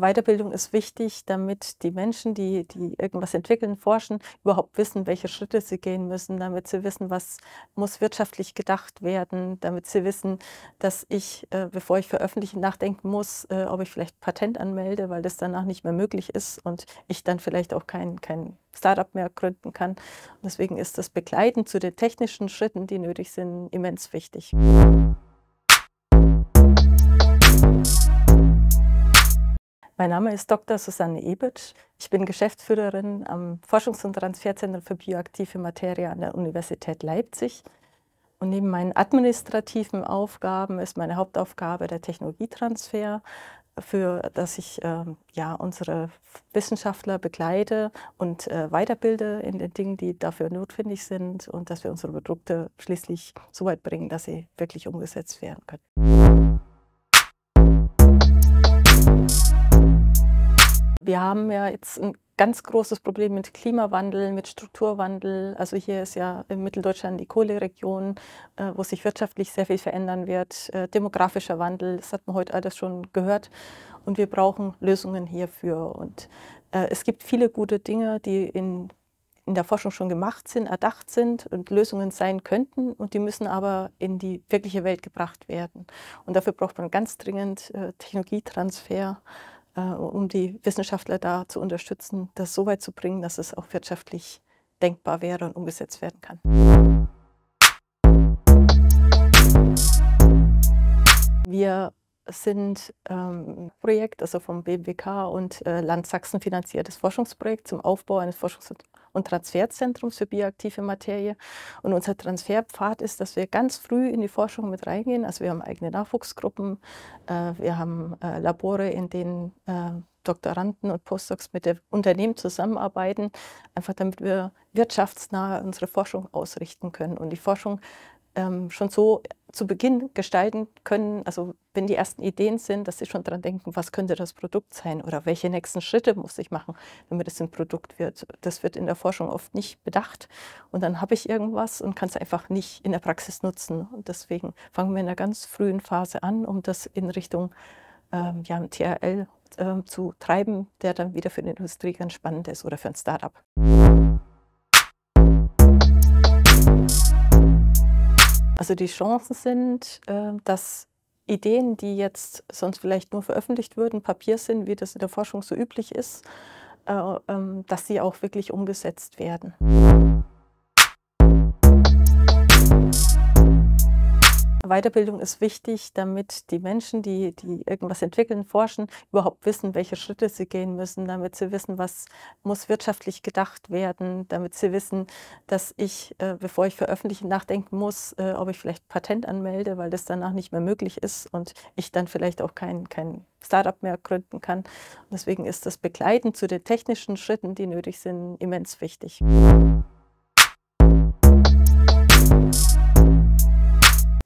Weiterbildung ist wichtig, damit die Menschen, die, die irgendwas entwickeln, forschen, überhaupt wissen, welche Schritte sie gehen müssen, damit sie wissen, was muss wirtschaftlich gedacht werden, damit sie wissen, dass ich, äh, bevor ich veröffentliche, nachdenken muss, äh, ob ich vielleicht Patent anmelde, weil das danach nicht mehr möglich ist und ich dann vielleicht auch kein, kein Startup mehr gründen kann. Und deswegen ist das Begleiten zu den technischen Schritten, die nötig sind, immens wichtig. Mein Name ist Dr. Susanne Ebitsch. Ich bin Geschäftsführerin am Forschungs- und Transferzentrum für bioaktive Materie an der Universität Leipzig. Und neben meinen administrativen Aufgaben ist meine Hauptaufgabe der Technologietransfer, für dass ich äh, ja, unsere Wissenschaftler begleite und äh, weiterbilde in den Dingen, die dafür notwendig sind und dass wir unsere Produkte schließlich so weit bringen, dass sie wirklich umgesetzt werden können. wir haben ja jetzt ein ganz großes Problem mit Klimawandel, mit Strukturwandel. Also hier ist ja in Mitteldeutschland die Kohleregion, äh, wo sich wirtschaftlich sehr viel verändern wird. Äh, demografischer Wandel, das hat man heute alles schon gehört. Und wir brauchen Lösungen hierfür. Und äh, es gibt viele gute Dinge, die in, in der Forschung schon gemacht sind, erdacht sind und Lösungen sein könnten. Und die müssen aber in die wirkliche Welt gebracht werden. Und dafür braucht man ganz dringend äh, Technologietransfer. Äh, um die Wissenschaftler da zu unterstützen, das so weit zu bringen, dass es auch wirtschaftlich denkbar wäre und umgesetzt werden kann. Wir sind ähm, Projekt, also vom BBK und äh, Land Sachsen finanziertes Forschungsprojekt zum Aufbau eines Forschungs- und Transferzentrums für bioaktive Materie. Und unser Transferpfad ist, dass wir ganz früh in die Forschung mit reingehen. Also wir haben eigene Nachwuchsgruppen, äh, wir haben äh, Labore, in denen äh, Doktoranden und Postdocs mit den Unternehmen zusammenarbeiten, einfach damit wir wirtschaftsnah unsere Forschung ausrichten können und die Forschung ähm, schon so zu Beginn gestalten können, also wenn die ersten Ideen sind, dass sie schon daran denken, was könnte das Produkt sein oder welche nächsten Schritte muss ich machen, damit es ein Produkt wird. Das wird in der Forschung oft nicht bedacht und dann habe ich irgendwas und kann es einfach nicht in der Praxis nutzen. Und deswegen fangen wir in einer ganz frühen Phase an, um das in Richtung ähm, ja, TRL äh, zu treiben, der dann wieder für die Industrie ganz spannend ist oder für ein Startup. Also die Chancen sind, äh, dass Ideen, die jetzt sonst vielleicht nur veröffentlicht würden, Papier sind, wie das in der Forschung so üblich ist, äh, ähm, dass sie auch wirklich umgesetzt werden. Weiterbildung ist wichtig, damit die Menschen, die, die irgendwas entwickeln, forschen, überhaupt wissen, welche Schritte sie gehen müssen, damit sie wissen, was muss wirtschaftlich gedacht werden, damit sie wissen, dass ich, äh, bevor ich veröffentliche, nachdenken muss, äh, ob ich vielleicht Patent anmelde, weil das danach nicht mehr möglich ist und ich dann vielleicht auch kein, kein Startup mehr gründen kann. Und deswegen ist das Begleiten zu den technischen Schritten, die nötig sind, immens wichtig.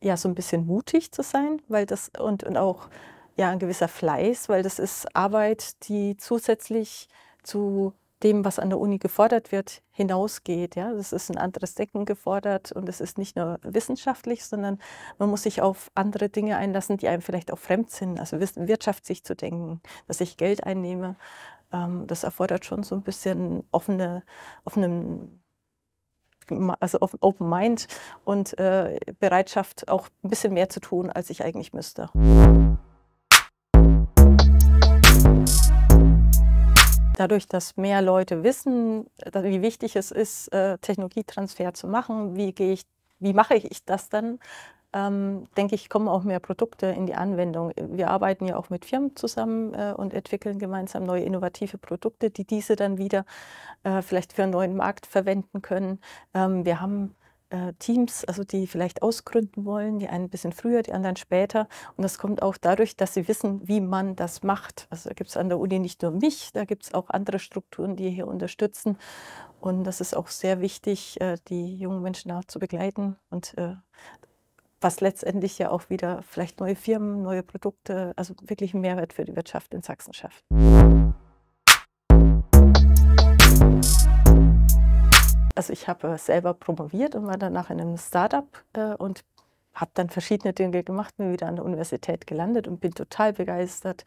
ja so ein bisschen mutig zu sein, weil das und, und auch ja ein gewisser Fleiß, weil das ist Arbeit, die zusätzlich zu dem, was an der Uni gefordert wird, hinausgeht. Ja? Das ist ein anderes Denken gefordert und es ist nicht nur wissenschaftlich, sondern man muss sich auf andere Dinge einlassen, die einem vielleicht auch fremd sind. Also Wirtschaft sich zu denken, dass ich Geld einnehme, ähm, das erfordert schon so ein bisschen offene, offenen also Open Mind und äh, Bereitschaft, auch ein bisschen mehr zu tun, als ich eigentlich müsste. Dadurch, dass mehr Leute wissen, äh, wie wichtig es ist, äh, Technologietransfer zu machen, wie gehe ich, wie mache ich das dann, ähm, denke ich, kommen auch mehr Produkte in die Anwendung. Wir arbeiten ja auch mit Firmen zusammen äh, und entwickeln gemeinsam neue innovative Produkte, die diese dann wieder äh, vielleicht für einen neuen Markt verwenden können. Ähm, wir haben äh, Teams, also die vielleicht ausgründen wollen, die einen ein bisschen früher, die anderen später. Und das kommt auch dadurch, dass sie wissen, wie man das macht. Also da gibt es an der Uni nicht nur mich, da gibt es auch andere Strukturen, die hier unterstützen. Und das ist auch sehr wichtig, äh, die jungen Menschen da zu begleiten und äh, was letztendlich ja auch wieder vielleicht neue Firmen, neue Produkte, also wirklich einen Mehrwert für die Wirtschaft in Sachsen schafft. Also ich habe selber promoviert und war danach in einem Startup äh, und habe dann verschiedene Dinge gemacht, bin wieder an der Universität gelandet und bin total begeistert,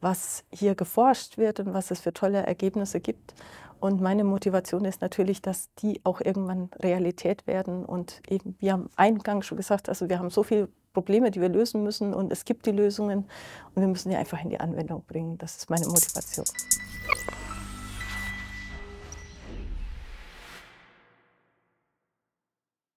was hier geforscht wird und was es für tolle Ergebnisse gibt. Und meine Motivation ist natürlich, dass die auch irgendwann Realität werden. Und eben, wir haben Eingang schon gesagt, also wir haben so viele Probleme, die wir lösen müssen und es gibt die Lösungen und wir müssen die einfach in die Anwendung bringen. Das ist meine Motivation.